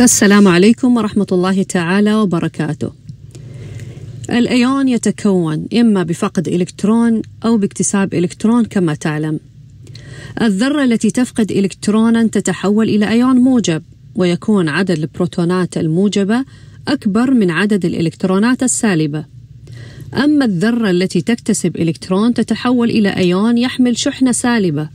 السلام عليكم ورحمة الله تعالى وبركاته. الأيون يتكون إما بفقد إلكترون أو باكتساب إلكترون كما تعلم. الذرة التي تفقد إلكترونا تتحول إلى أيون موجب ويكون عدد البروتونات الموجبة أكبر من عدد الإلكترونات السالبة. أما الذرة التي تكتسب إلكترون تتحول إلى أيون يحمل شحنة سالبة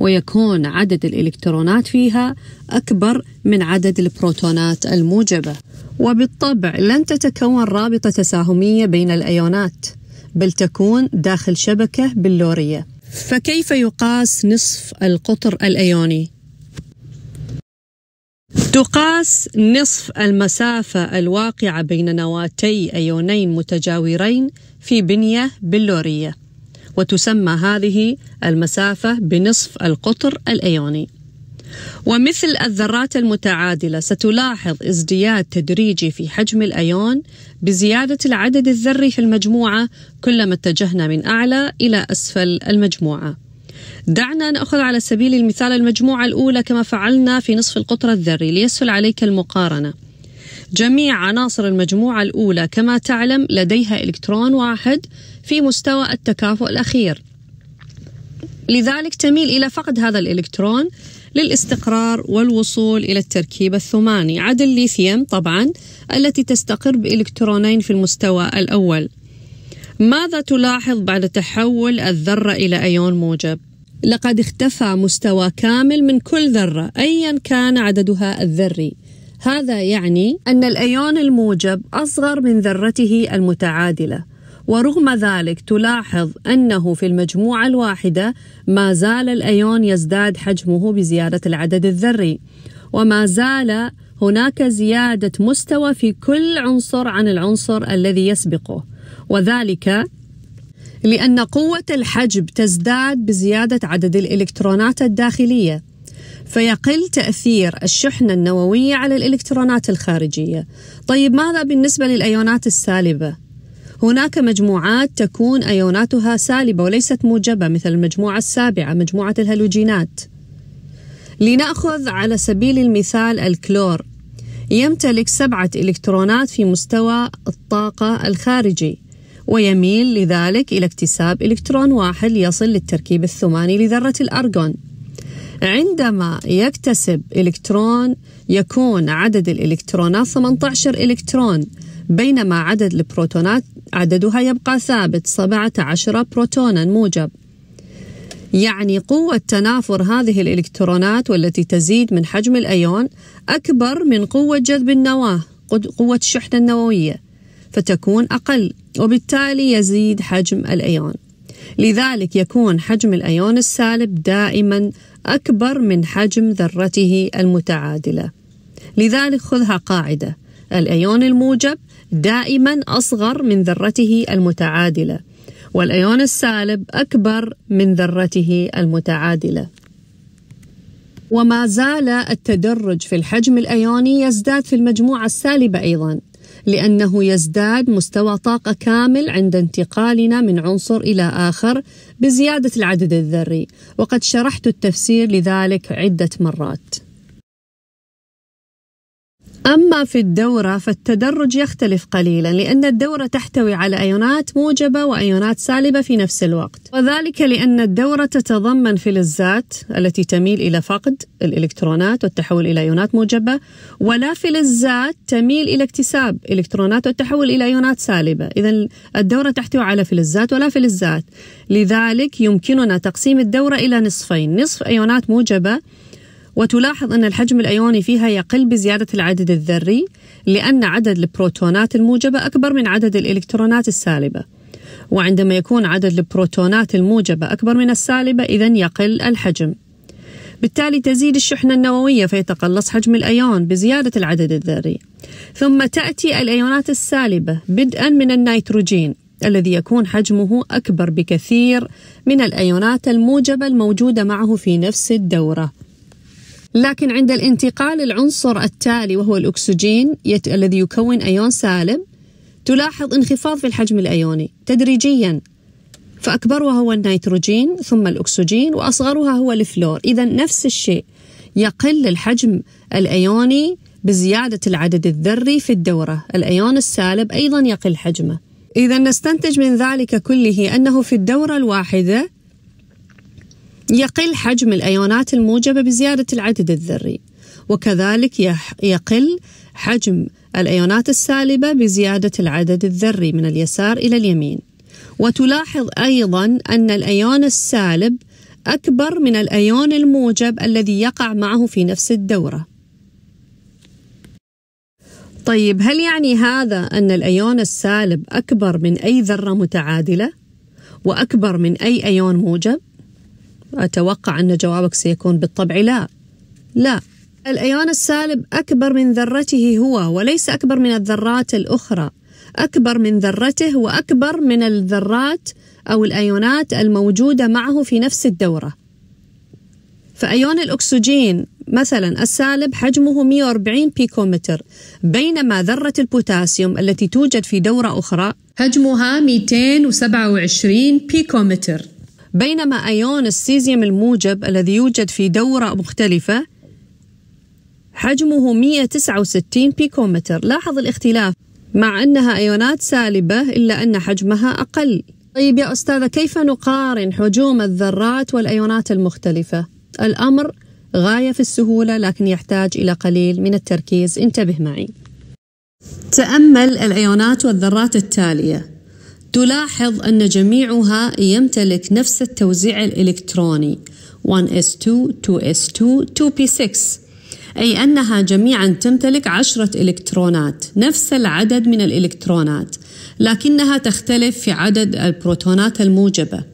ويكون عدد الإلكترونات فيها أكبر من عدد البروتونات الموجبة وبالطبع لن تتكون رابطة تساهمية بين الأيونات بل تكون داخل شبكة بلورية فكيف يقاس نصف القطر الأيوني؟ تقاس نصف المسافة الواقعة بين نواتي أيونين متجاورين في بنية بلورية وتسمى هذه المسافة بنصف القطر الأيوني ومثل الذرات المتعادلة ستلاحظ ازدياد تدريجي في حجم الأيون بزيادة العدد الذري في المجموعة كلما اتجهنا من أعلى إلى أسفل المجموعة. دعنا نأخذ على سبيل المثال المجموعة الأولى كما فعلنا في نصف القطر الذري ليسهل عليك المقارنة. جميع عناصر المجموعة الأولى كما تعلم لديها إلكترون واحد في مستوى التكافؤ الأخير لذلك تميل إلى فقد هذا الإلكترون للاستقرار والوصول إلى التركيبة الثماني عدا الليثيوم طبعا التي تستقر بإلكترونين في المستوى الأول ماذا تلاحظ بعد تحول الذرة إلى أيون موجب؟ لقد اختفى مستوى كامل من كل ذرة أيا كان عددها الذري هذا يعني أن الأيون الموجب أصغر من ذرته المتعادلة ورغم ذلك تلاحظ أنه في المجموعة الواحدة ما زال الأيون يزداد حجمه بزيادة العدد الذري وما زال هناك زيادة مستوى في كل عنصر عن العنصر الذي يسبقه وذلك لأن قوة الحجب تزداد بزيادة عدد الإلكترونات الداخلية فيقل تأثير الشحنة النووية على الإلكترونات الخارجية طيب ماذا بالنسبة للأيونات السالبة؟ هناك مجموعات تكون أيوناتها سالبة وليست موجبة مثل المجموعة السابعة مجموعة الهالوجينات لنأخذ على سبيل المثال الكلور يمتلك سبعة إلكترونات في مستوى الطاقة الخارجي ويميل لذلك إلى اكتساب إلكترون واحد ليصل للتركيب الثماني لذرة الأرجون عندما يكتسب إلكترون يكون عدد الإلكترونات 18 إلكترون بينما عدد البروتونات عددها يبقى ثابت 17 بروتونا موجب يعني قوة تنافر هذه الإلكترونات والتي تزيد من حجم الأيون أكبر من قوة جذب النواة قوة الشحنة النووية فتكون أقل وبالتالي يزيد حجم الأيون لذلك يكون حجم الأيون السالب دائما أكبر من حجم ذرته المتعادلة لذلك خذها قاعدة الأيون الموجب دائما أصغر من ذرته المتعادلة والأيون السالب أكبر من ذرته المتعادلة وما زال التدرج في الحجم الأيوني يزداد في المجموعة السالبة أيضا لأنه يزداد مستوى طاقة كامل عند انتقالنا من عنصر إلى آخر بزيادة العدد الذري وقد شرحت التفسير لذلك عدة مرات أما في الدورة فالتدرج يختلف قليلا لأن الدورة تحتوي على أيونات موجبة وأيونات سالبة في نفس الوقت وذلك لأن الدورة تتضمن فلزات التي تميل إلى فقد الإلكترونات والتحول إلى أيونات موجبة ولا فلزات تميل إلى اكتساب إلكترونات والتحول إلى أيونات سالبة إذا الدورة تحتوي على فلزات ولا فلزات لذلك يمكننا تقسيم الدورة إلى نصفين نصف أيونات موجبة وتلاحظ أن الحجم الأيوني فيها يقل بزيادة العدد الذري لأن عدد البروتونات الموجبة أكبر من عدد الإلكترونات السالبة وعندما يكون عدد البروتونات الموجبة أكبر من السالبة إذا يقل الحجم بالتالي تزيد الشحنة النووية فيتقلص حجم الأيون بزيادة العدد الذري ثم تأتي الأيونات السالبة بدءا من النيتروجين الذي يكون حجمه أكبر بكثير من الأيونات الموجبة الموجودة معه في نفس الدورة لكن عند الانتقال العنصر التالي وهو الأكسجين يت... الذي يكون أيون سالب تلاحظ انخفاض في الحجم الأيوني تدريجيا فأكبرها هو النيتروجين ثم الأكسجين وأصغرها هو الفلور إذا نفس الشيء يقل الحجم الأيوني بزيادة العدد الذري في الدورة الأيون السالب أيضا يقل حجمه إذا نستنتج من ذلك كله أنه في الدورة الواحدة يقل حجم الأيونات الموجبة بزيادة العدد الذري وكذلك يقل حجم الأيونات السالبة بزيادة العدد الذري من اليسار إلى اليمين وتلاحظ أيضا أن الأيون السالب أكبر من الأيون الموجب الذي يقع معه في نفس الدورة طيب هل يعني هذا أن الأيون السالب أكبر من أي ذرة متعادلة؟ وأكبر من أي أيون موجب؟ أتوقع أن جوابك سيكون بالطبع لا لا الأيون السالب أكبر من ذرته هو وليس أكبر من الذرات الأخرى أكبر من ذرته وأكبر من الذرات أو الأيونات الموجودة معه في نفس الدورة فأيون الأكسجين مثلا السالب حجمه 140 بيكومتر بينما ذرة البوتاسيوم التي توجد في دورة أخرى حجمها 227 بيكومتر بينما أيون السيزيوم الموجب الذي يوجد في دورة مختلفة حجمه 169 بيكومتر لاحظ الاختلاف مع أنها أيونات سالبة إلا أن حجمها أقل طيب يا أستاذة كيف نقارن حجوم الذرات والأيونات المختلفة؟ الأمر غاية في السهولة لكن يحتاج إلى قليل من التركيز انتبه معي تأمل الأيونات والذرات التالية تلاحظ أن جميعها يمتلك نفس التوزيع الإلكتروني 1s2 2s2 2p6 أي أنها جميعا تمتلك عشرة إلكترونات نفس العدد من الإلكترونات لكنها تختلف في عدد البروتونات الموجبة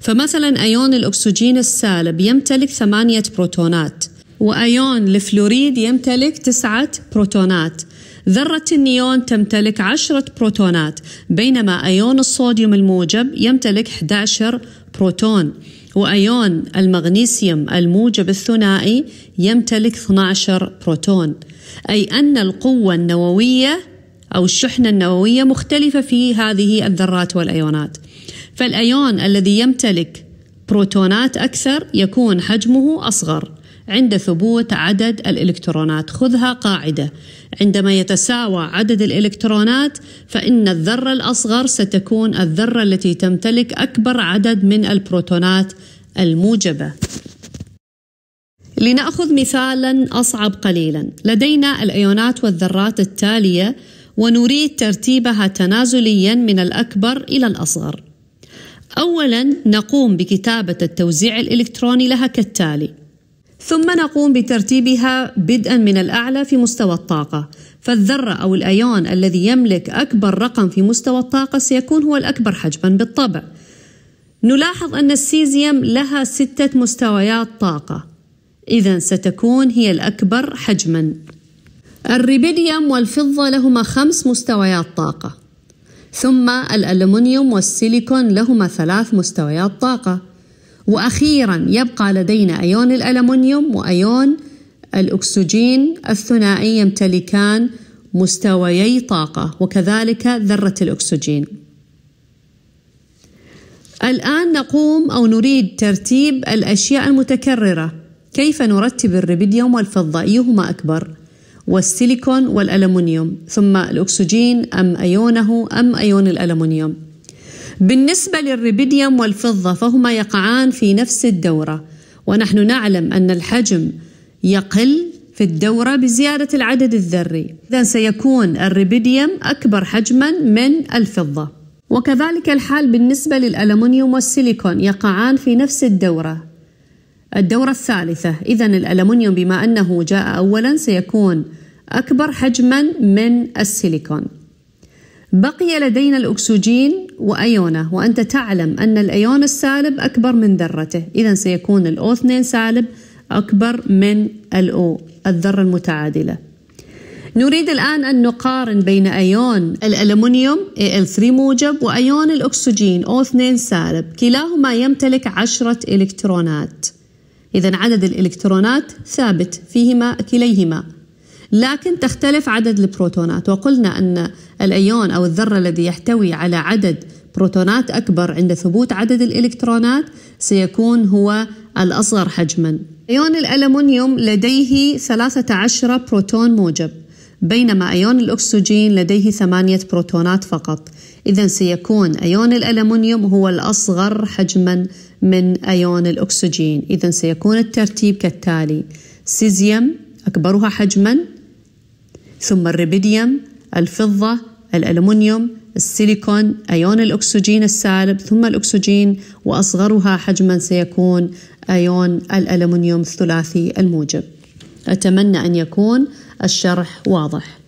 فمثلا أيون الأكسجين السالب يمتلك ثمانية بروتونات وأيون الفلوريد يمتلك تسعة بروتونات ذرة النيون تمتلك عشرة بروتونات بينما أيون الصوديوم الموجب يمتلك 11 بروتون وأيون المغنيسيوم الموجب الثنائي يمتلك 12 بروتون أي أن القوة النووية أو الشحنة النووية مختلفة في هذه الذرات والأيونات فالأيون الذي يمتلك بروتونات أكثر يكون حجمه أصغر عند ثبوت عدد الإلكترونات خذها قاعدة عندما يتساوى عدد الإلكترونات فإن الذرة الأصغر ستكون الذرة التي تمتلك أكبر عدد من البروتونات الموجبة لنأخذ مثالا أصعب قليلا لدينا الأيونات والذرات التالية ونريد ترتيبها تنازليا من الأكبر إلى الأصغر أولا نقوم بكتابة التوزيع الإلكتروني لها كالتالي ثم نقوم بترتيبها بدءا من الأعلى في مستوى الطاقة فالذرة أو الأيون الذي يملك أكبر رقم في مستوى الطاقة سيكون هو الأكبر حجما بالطبع نلاحظ أن السيزيوم لها ستة مستويات طاقة إذا ستكون هي الأكبر حجما الريبيديوم والفضة لهما خمس مستويات طاقة ثم الألمنيوم والسيليكون لهما ثلاث مستويات طاقة وأخيرا يبقى لدينا أيون الألمنيوم وأيون الأكسجين الثنائي يمتلكان مستويي طاقة وكذلك ذرة الأكسجين. الآن نقوم أو نريد ترتيب الأشياء المتكررة. كيف نرتب الربيديوم والفضة أيهما أكبر؟ والسيليكون والألمنيوم ثم الأكسجين أم أيونه أم أيون الألمنيوم؟ بالنسبة للريبيديوم والفضة فهما يقعان في نفس الدورة ونحن نعلم أن الحجم يقل في الدورة بزيادة العدد الذري إذا سيكون الريبيديوم أكبر حجما من الفضة وكذلك الحال بالنسبة للألمنيوم والسيليكون يقعان في نفس الدورة الدورة الثالثة إذا الألمنيوم بما أنه جاء أولا سيكون أكبر حجما من السيليكون بقي لدينا الأكسجين وأيونه وأنت تعلم أن الأيون السالب أكبر من ذرته إذا سيكون الأو 2 سالب أكبر من الأو الذرة المتعادلة نريد الآن أن نقارن بين أيون الألمنيوم Al3 موجب وأيون الأكسجين O2 سالب كلاهما يمتلك عشرة إلكترونات إذا عدد الإلكترونات ثابت فيهما كليهما لكن تختلف عدد البروتونات وقلنا أن الأيون أو الذرة الذي يحتوي على عدد بروتونات أكبر عند ثبوت عدد الإلكترونات سيكون هو الأصغر حجما أيون الألمنيوم لديه 13 بروتون موجب بينما أيون الأكسجين لديه ثمانية بروتونات فقط إذا سيكون أيون الألمنيوم هو الأصغر حجما من أيون الأكسجين إذا سيكون الترتيب كالتالي سيزيوم أكبرها حجما ثم الريبيديوم الفضة الألمنيوم السيليكون أيون الأكسجين السالب ثم الأكسجين وأصغرها حجما سيكون أيون الألمنيوم الثلاثي الموجب أتمنى أن يكون الشرح واضح